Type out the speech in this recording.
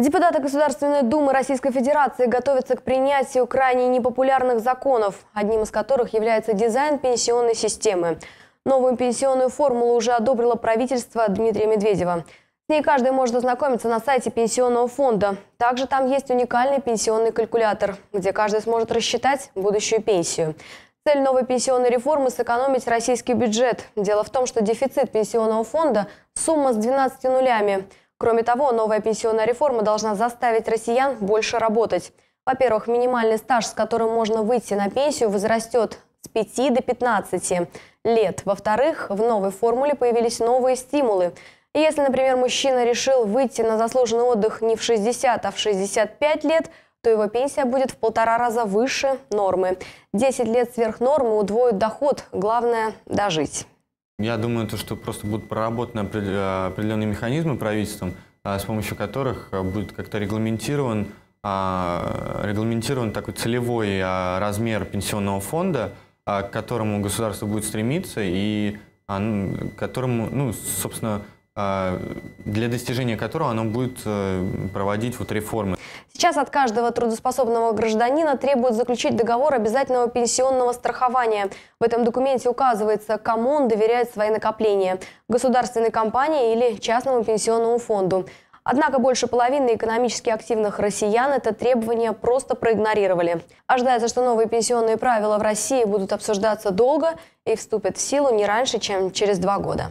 Депутаты Государственной Думы Российской Федерации готовятся к принятию крайне непопулярных законов, одним из которых является дизайн пенсионной системы. Новую пенсионную формулу уже одобрило правительство Дмитрия Медведева. С ней каждый может ознакомиться на сайте пенсионного фонда. Также там есть уникальный пенсионный калькулятор, где каждый сможет рассчитать будущую пенсию. Цель новой пенсионной реформы – сэкономить российский бюджет. Дело в том, что дефицит пенсионного фонда – сумма с 12 нулями. Кроме того, новая пенсионная реформа должна заставить россиян больше работать. Во-первых, минимальный стаж, с которым можно выйти на пенсию, возрастет с 5 до 15 лет. Во-вторых, в новой формуле появились новые стимулы. Если, например, мужчина решил выйти на заслуженный отдых не в 60, а в 65 лет, то его пенсия будет в полтора раза выше нормы. 10 лет сверх нормы удвоит доход, главное – дожить. Я думаю, то, что просто будут проработаны э, определенные механизмы правительством, э, с помощью которых э, будет как-то регламентирован, а, регламентирован такой целевой размер пенсионного фонда, к которому государство будет стремиться и к которому, ну, собственно, а, для достижения которого оно будет э, проводить вот реформы. Сейчас от каждого трудоспособного гражданина требуют заключить договор обязательного пенсионного страхования. В этом документе указывается, кому он доверяет свои накопления – государственной компании или частному пенсионному фонду. Однако больше половины экономически активных россиян это требование просто проигнорировали. Ожидается, что новые пенсионные правила в России будут обсуждаться долго и вступят в силу не раньше, чем через два года.